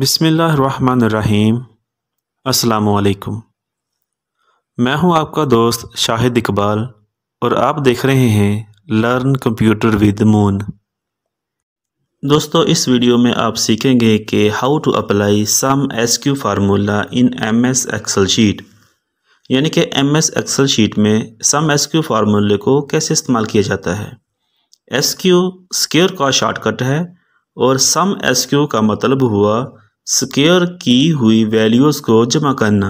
बिसमीम् असलकुम मैं हूं आपका दोस्त शाहिद इकबाल और आप देख रहे हैं लर्न कंप्यूटर विद मून दोस्तों इस वीडियो में आप सीखेंगे कि how to apply sum S Q formula in M S Excel sheet यानी कि एम एस एक्सल शीट में सम एस क्यू फार्मूले को कैसे इस्तेमाल किया जाता है एस क्यू स्केयर का शॉर्टकट है और सम एस क्यू का मतलब हुआ स्केयर की हुई वैल्यूज़ को जमा करना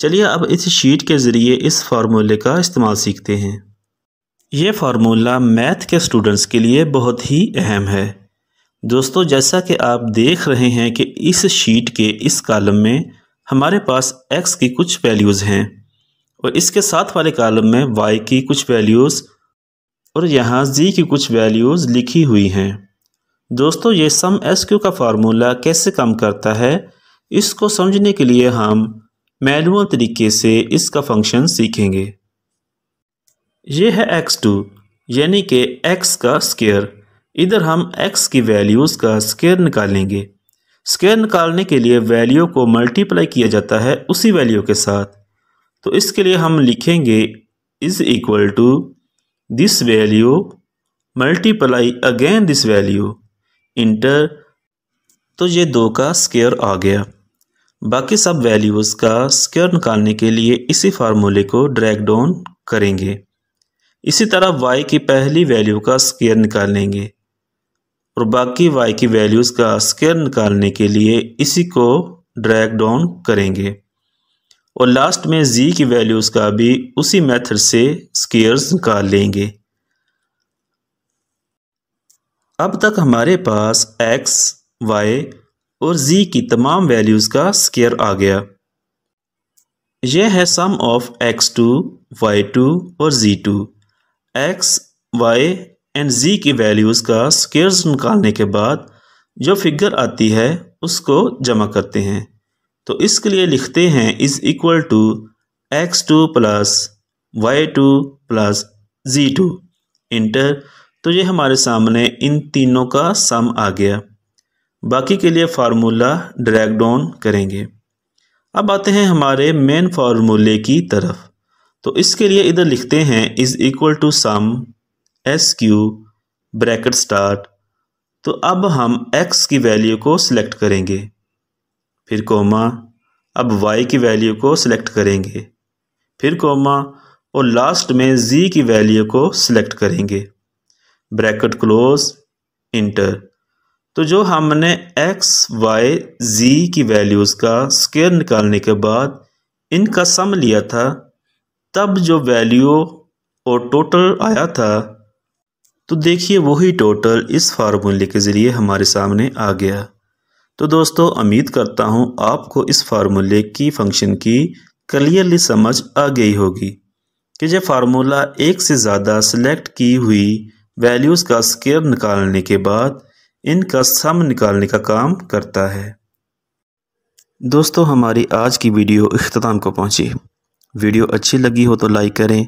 चलिए अब इस शीट के ज़रिए इस फार्मूले का इस्तेमाल सीखते हैं ये फार्मूला मैथ के स्टूडेंट्स के लिए बहुत ही अहम है दोस्तों जैसा कि आप देख रहे हैं कि इस शीट के इस कॉलम में हमारे पास x की कुछ वैल्यूज़ हैं और इसके साथ वाले कॉलम में y की कुछ वैल्यूज़ और यहाँ z की कुछ वैल्यूज़ लिखी हुई हैं दोस्तों ये सम एस क्यू का फार्मूला कैसे काम करता है इसको समझने के लिए हम मैनुअल तरीके से इसका फंक्शन सीखेंगे ये है एक्स टू यानी कि एक्स का स्केयर इधर हम एक्स की वैल्यूज़ का स्केयर निकालेंगे स्केयर निकालने के लिए वैल्यू को मल्टीप्लाई किया जाता है उसी वैल्यू के साथ तो इसके लिए हम लिखेंगे is equal to this value multiply again this value enter तो ये दो का स्केयर आ गया बाकी सब वैल्यूज़ का स्केयर निकालने के लिए इसी फार्मूले को ड्रैग डाउन करेंगे इसी तरह y की पहली वैल्यू का स्केयर निकाल लेंगे और बाकी y की वैल्यूज़ का स्केयर निकालने के लिए इसी को ड्रैग डाउन करेंगे और लास्ट में z की वैल्यूज़ का भी उसी मेथड से स्केयर्स निकाल लेंगे अब तक हमारे पास x, y और z की तमाम वैल्यूज़ का स्केयर आ गया यह है सम ऑफ x2, y2 और z2। x, y and z की वैल्यूज़ का स्केयर्स निकालने के बाद जो फिगर आती है उसको जमा करते हैं तो इसके लिए लिखते हैं is equal to X two plus Y two plus Z two enter तो ये हमारे सामने इन तीनों का सम आ गया बाकी के लिए फार्मूला ड्रैग डाउन करेंगे अब आते हैं हमारे मेन फार्मूले की तरफ तो इसके लिए इधर लिखते हैं is equal to sum S Q bracket start तो अब हम एक्स की वैल्यू को सिलेक्ट करेंगे फिर कोमा अब वाई की वैल्यू को सिलेक्ट करेंगे फिर कोमा और लास्ट में जी की वैल्यू को सिलेक्ट करेंगे ब्रैकेट क्लोज इंटर तो जो हमने एक्स वाई जी की वैल्यूज़ का स्केयर निकालने के बाद इनका सम लिया था तब जो वैल्यू और टोटल आया था तो देखिए वही टोटल इस फार्मूले के ज़रिए हमारे सामने आ गया तो दोस्तों उम्मीद करता हूँ आपको इस फार्मूले की फंक्शन की क्लियरली समझ आ गई होगी कि जब फार्मूला एक से ज़्यादा सेलेक्ट की हुई वैल्यूज़ का स्केयर निकालने के बाद इनका सम निकालने का काम करता है दोस्तों हमारी आज की वीडियो अख्ताम को पहुँची वीडियो अच्छी लगी हो तो लाइक करें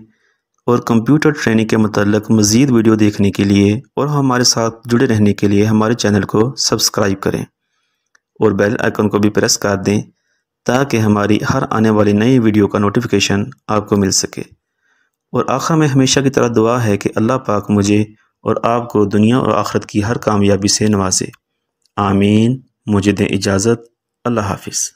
और कंप्यूटर ट्रेनिंग के मतलब मज़ीद वीडियो देखने के लिए और हमारे साथ जुड़े रहने के लिए हमारे चैनल को सब्सक्राइब करें और बेल आइकन को भी प्रेस कर दें ताकि हमारी हर आने वाली नई वीडियो का नोटिफिकेशन आपको मिल सके और आखिर में हमेशा की तरह दुआ है कि अल्लाह पाक मुझे और आपको दुनिया और आखरत की हर कामयाबी से नवाजे आमीन मुझे दें इजाज़त अल्लाह हाफिज़